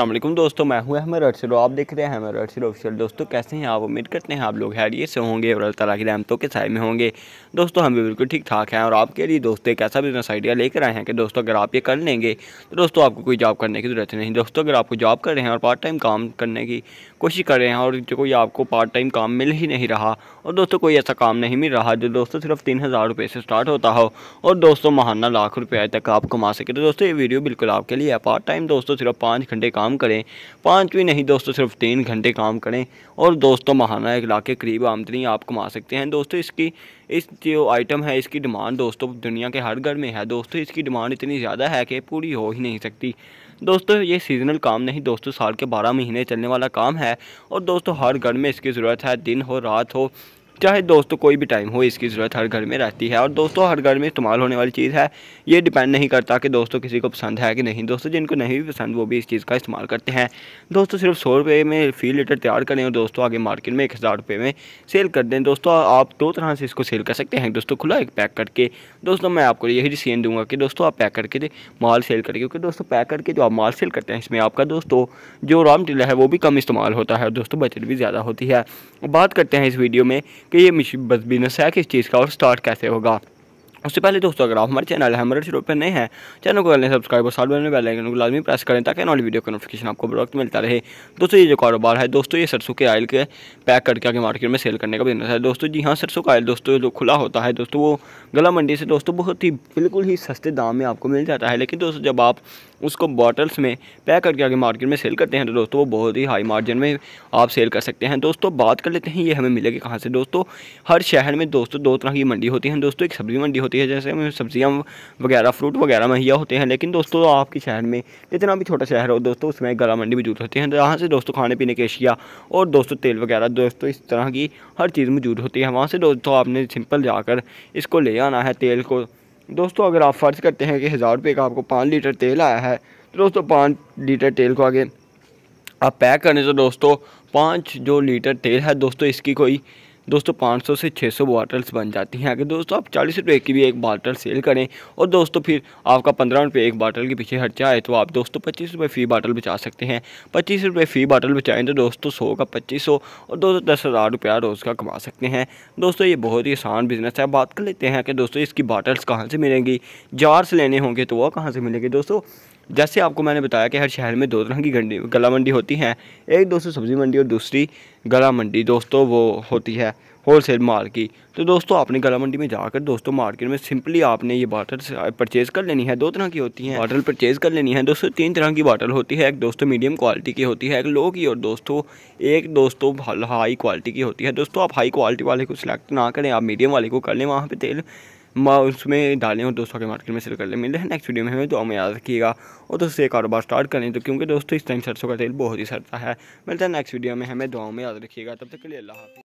अल्लाम दोस्तों मैं हूँ अहमद अरसिलो आप देख रहे हैं अहमद अरसिलो ऑफिशियल दोस्तों कैसे हैं आप उम्मीद करते हैं आप लोग हैरियत से होंगे और अल्लाह तला की रहमतों के साय में होंगे दोस्तों हम भी बिल्कुल ठीक ठाक हैं और आपके लिए दोस्तों एक ऐसा बिजनेस आइडिया लेकर आए हैं कि दोस्तों अगर आप ये कर लेंगे तो दोस्तों आपको कोई जॉब करने की ज़रूरत नहीं दोस्तों अगर आपको जॉब कर रहे हैं और पार्ट टाइम काम करने की कोशिश कर रहे हैं और जो कोई आपको पार्ट टाइम काम मिल ही नहीं रहा और दोस्तों कोई ऐसा काम नहीं मिल रहा जो दोस्तों सिर्फ तीन हज़ार रुपये से स्टार्ट होता हो और दोस्तों महाना लाख रुपये तक आप कमा सके तो दोस्तों ये वीडियो बिल्कुल आपके लिए है पार्ट टाइम दोस्तों सिर्फ पाँच घंटे काम काम करें भी नहीं दोस्तों सिर्फ तीन घंटे काम करें और दोस्तों महाना एक लाख के करीब आमदनी आप कमा सकते हैं दोस्तों इसकी इस जो आइटम है इसकी डिमांड दोस्तों दुनिया के हर घर में है दोस्तों इसकी डिमांड इतनी ज़्यादा है कि पूरी हो ही नहीं सकती दोस्तों ये सीजनल काम नहीं दोस्तों साल के बारह महीने चलने वाला काम है और दोस्तों हर घर में इसकी ज़रूरत है दिन हो रात हो चाहे दोस्तों कोई भी टाइम हो इसकी ज़रूरत हर घर में रहती है और दोस्तों हर घर में इस्तेमाल होने वाली चीज़ है ये डिपेंड नहीं करता कि दोस्तों किसी को पसंद है कि नहीं दोस्तों जिनको नहीं भी पसंद वो भी इस चीज़ का इस्तेमाल करते हैं दोस्तों सिर्फ सौ रुपये में फी लीटर तैयार करें और दोस्तों आगे मार्केट में एक हज़ार रुपये में सेल कर दें दोस्तों आप दो तरह से इसको सेल कर सकते हैं दोस्तों खुला एक पैक करके दोस्तों मैं आपको यही डिसीजन दूंगा कि दोस्तों आप पैक करके माल सेल करें क्योंकि दोस्तों पैक करके जो आप माल सेल करते हैं इसमें आपका दोस्तों जो रॉ मटेरियल है वो भी कम इस्तेमाल होता है और दोस्तों बचत भी ज़्यादा होती है बात करते हैं इस वीडियो में कि ये बिजनेस है किस चीज़ का और स्टार्ट कैसे होगा उससे पहले दोस्तों अगर आप हमारे चैनल हमारे सिरोप पर नए हैं चैनल को करें सब्सक्राइब और साल में बेल आइकन को लाजमी प्रेस करें ताकि नॉली वीडियो का नोटिफिकेशन आपको वक्त मिलता रहे दोस्तों ये जो कारोबार है दोस्तों ये सरसों के आयल के पैक करके आगे मार्केट में सेल करने का बिजनेस है दोस्तों जी हाँ सरसों का आयल दोस्तों जो खुला होता है दोस्तों वो गला मंडी से दोस्तों बहुत ही बिल्कुल ही सस्ते दाम में आपको मिल जाता है लेकिन दोस्तों जब आप उसको बॉटल्स में पैक करके आगे मार्केट में सेल करते हैं तो दोस्तों वो बहुत ही हाई मार्जिन में आप सेल कर सकते हैं दोस्तों बात कर लेते हैं ये हमें मिलेगी कहाँ से दोस्तों हर शहर में दोस्तों दो तरह की मंडी होती है दोस्तों एक सब्ज़ी मंडी होती है जैसे सब्जियाँ वगैरह फ्रूट वगैरह मुहैया होते हैं लेकिन दोस्तों आपके शहर में जितना भी छोटा शहर हो दोस्तों उसमें गला मंडी मौजूद होती है जहाँ से दोस्तों खाने पीने की अशिया और दोस्तों तेल वगैरह दोस्तों इस तरह की हर चीज़ मौजूद होती है वहाँ से दोस्तों आपने सिंपल जाकर इसको ले आना है तेल को दोस्तों अगर आप फ़र्ज़ करते हैं कि हज़ार रुपये का आपको पाँच लीटर तेल आया है तो दोस्तों पाँच लीटर तेल को आगे आप पैक करें तो दोस्तों पाँच जो लीटर तेल है दोस्तों इसकी कोई दोस्तों 500 से 600 बॉटल्स बन जाती हैं अगर दोस्तों आप चालीस रुपये की भी एक बॉटल सेल करें और दोस्तों फिर आपका पंद्रह रुपये एक बॉटल के पीछे खर्चा आए तो आप दोस्तों पच्चीस रुपये फ़ी बाटल बचा सकते हैं पच्चीस रुपये फ़ी बॉटल बचाएँ तो दोस्तों सौ का पच्चीस सौ और दोस्तों दस हज़ार रुपया रोज़ का कमा सकते हैं दोस्तों ये बहुत ही आसान बिज़नेस है बात कर लेते हैं कि दोस्तों इसकी बाटल्स कहाँ से मिलेंगी जार्स लेने होंगे तो वह कहाँ से मिलेंगे दोस्तों जैसे आपको मैंने बताया कि हर शहर में दो तरह की गंडी गला मंडी होती है एक दोस्तों सब्ज़ी मंडी और दूसरी गला मंडी दोस्तों वो होती है होल सेल माल की तो दोस्तों आपने गला मंडी में जाकर दोस्तों मार्केट में सिंपली आपने ये बाटल परचेज़ कर लेनी है दो तरह की होती है बाटल परचेज़ कर लेनी है दोस्तों तीन तरह की बाटल होती है एक दोस्तों मीडियम क्वालिटी की होती है एक लो की और दोस्तों एक दोस्तों हाई क्वालिटी की होती है दोस्तों आप हाई क्वालिटी वाले को सिलेक्ट ना करें आप मीडियम वाले को कर लें वहाँ पर तेल उसमें डालें और दोस्तों के मार्केट में सेल कर लें मिलते हैं नेक्स्ट वीडियो में हमें तो हमें याद रखिएगा और दोस्तों ये कारोबार स्टार्ट करें तो क्योंकि दोस्तों इस टाइम सरसों का तेल बहुत ही सरता है मिलता है नेक्स्ट वीडियो में हमें दुआओं में याद रखिएगा तब तक के लिए अल्लाह